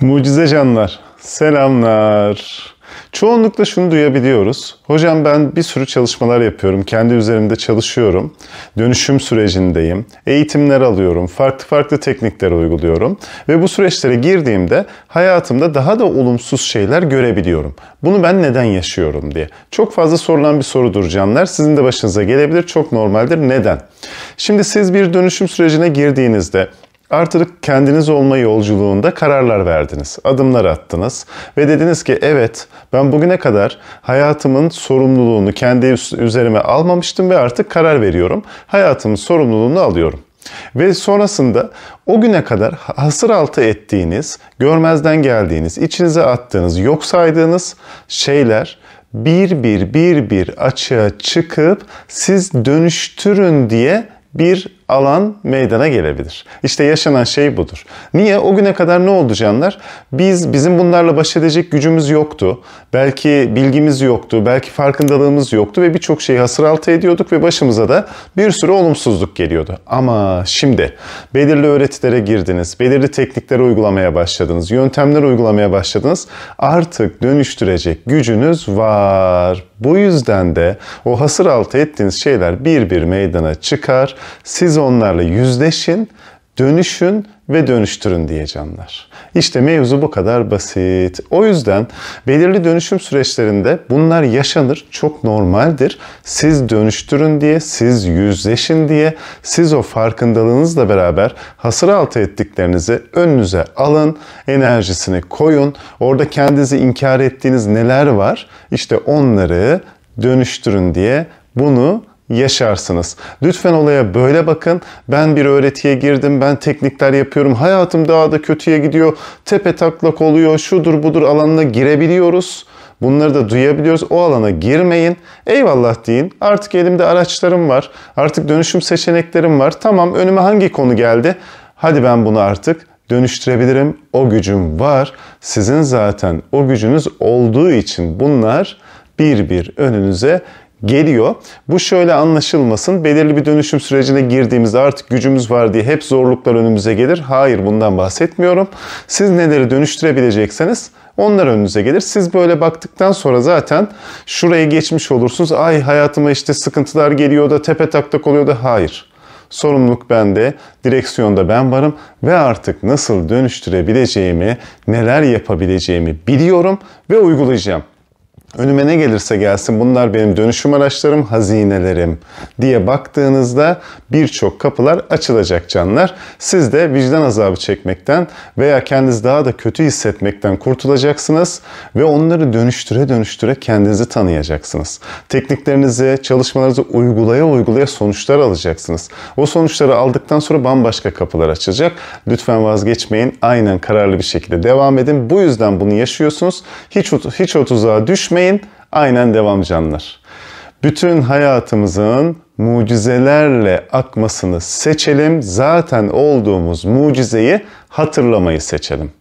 Mucize canlar, selamlar. Çoğunlukla şunu duyabiliyoruz. Hocam ben bir sürü çalışmalar yapıyorum. Kendi üzerimde çalışıyorum. Dönüşüm sürecindeyim. Eğitimler alıyorum. Farklı farklı teknikler uyguluyorum. Ve bu süreçlere girdiğimde hayatımda daha da olumsuz şeyler görebiliyorum. Bunu ben neden yaşıyorum diye. Çok fazla sorulan bir sorudur canlar. Sizin de başınıza gelebilir. Çok normaldir. Neden? Şimdi siz bir dönüşüm sürecine girdiğinizde artık kendiniz olma yolculuğunda kararlar verdiniz, adımlar attınız ve dediniz ki evet ben bugüne kadar hayatımın sorumluluğunu kendi üzerime almamıştım ve artık karar veriyorum. Hayatımın sorumluluğunu alıyorum. Ve sonrasında o güne kadar hasır altı ettiğiniz, görmezden geldiğiniz, içinize attığınız, yok saydığınız şeyler bir bir bir bir açığa çıkıp siz dönüştürün diye bir alan meydana gelebilir. İşte yaşanan şey budur. Niye? O güne kadar ne oldu canlar? Biz, bizim bunlarla baş edecek gücümüz yoktu. Belki bilgimiz yoktu, belki farkındalığımız yoktu ve birçok şeyi hasır altı ediyorduk ve başımıza da bir sürü olumsuzluk geliyordu. Ama şimdi belirli öğretilere girdiniz, belirli teknikleri uygulamaya başladınız, yöntemler uygulamaya başladınız. Artık dönüştürecek gücünüz var. Bu yüzden de o hasır altı ettiğiniz şeyler bir bir meydana çıkar. Siz onlarla yüzleşin, dönüşün ve dönüştürün diye canlar. İşte mevzu bu kadar basit. O yüzden belirli dönüşüm süreçlerinde bunlar yaşanır, çok normaldir. Siz dönüştürün diye, siz yüzleşin diye, siz o farkındalığınızla beraber hasır altı ettiklerinizi önünüze alın, enerjisini koyun. Orada kendinizi inkar ettiğiniz neler var? İşte onları dönüştürün diye bunu yaşarsınız. Lütfen olaya böyle bakın. Ben bir öğretiye girdim, ben teknikler yapıyorum, hayatım daha da kötüye gidiyor, tepe taklak oluyor, şudur budur alanına girebiliyoruz. Bunları da duyabiliyoruz. O alana girmeyin. Eyvallah deyin. Artık elimde araçlarım var. Artık dönüşüm seçeneklerim var. Tamam önüme hangi konu geldi? Hadi ben bunu artık dönüştürebilirim. O gücüm var. Sizin zaten o gücünüz olduğu için bunlar bir bir önünüze geliyor. Bu şöyle anlaşılmasın. Belirli bir dönüşüm sürecine girdiğimizde artık gücümüz var diye hep zorluklar önümüze gelir. Hayır bundan bahsetmiyorum. Siz neleri dönüştürebilecekseniz onlar önünüze gelir. Siz böyle baktıktan sonra zaten şuraya geçmiş olursunuz. Ay hayatıma işte sıkıntılar geliyor da tepe taklak oluyor da hayır. Sorumluluk bende, direksiyonda ben varım ve artık nasıl dönüştürebileceğimi, neler yapabileceğimi biliyorum ve uygulayacağım. Önüme ne gelirse gelsin bunlar benim dönüşüm araçlarım, hazinelerim diye baktığınızda birçok kapılar açılacak canlar. Siz de vicdan azabı çekmekten veya kendinizi daha da kötü hissetmekten kurtulacaksınız ve onları dönüştüre dönüştüre kendinizi tanıyacaksınız. Tekniklerinizi, çalışmalarınızı uygulaya uygulaya sonuçlar alacaksınız. O sonuçları aldıktan sonra bambaşka kapılar açılacak. Lütfen vazgeçmeyin. Aynen kararlı bir şekilde devam edin. Bu yüzden bunu yaşıyorsunuz. Hiç hiç o tuzağa düşmeyin vazgeçmeyin. Aynen devam canlar. Bütün hayatımızın mucizelerle akmasını seçelim. Zaten olduğumuz mucizeyi hatırlamayı seçelim.